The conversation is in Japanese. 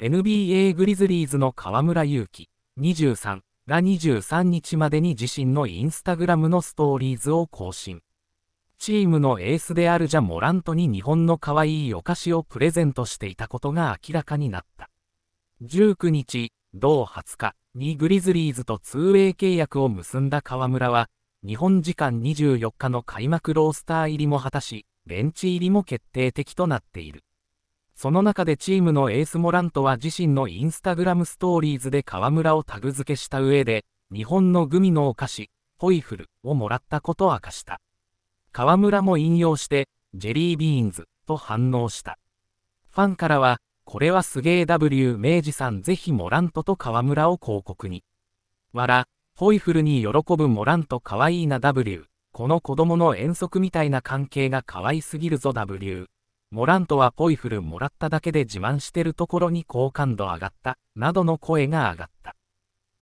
NBA グリズリーズの河村勇輝23が23日までに自身のインスタグラムのストーリーズを更新。チームのエースであるジャ・モラントに日本の可愛いお菓子をプレゼントしていたことが明らかになった。19日、同20日にグリズリーズと 2way 契約を結んだ河村は、日本時間24日の開幕ロースター入りも果たし、ベンチ入りも決定的となっている。その中でチームのエースモラントは自身のインスタグラムストーリーズで河村をタグ付けした上で、日本のグミのお菓子、ホイフルをもらったことを明かした。河村も引用して、ジェリービーンズと反応した。ファンからは、これはすげえ W 明治さんぜひモラントと河村を広告に。わら、ホイフルに喜ぶモラントかわいいな W。この子供の遠足みたいな関係が可愛すぎるぞ W。モラントはポイフルもらっただけで自慢してるところに好感度上がった、などの声が上がった。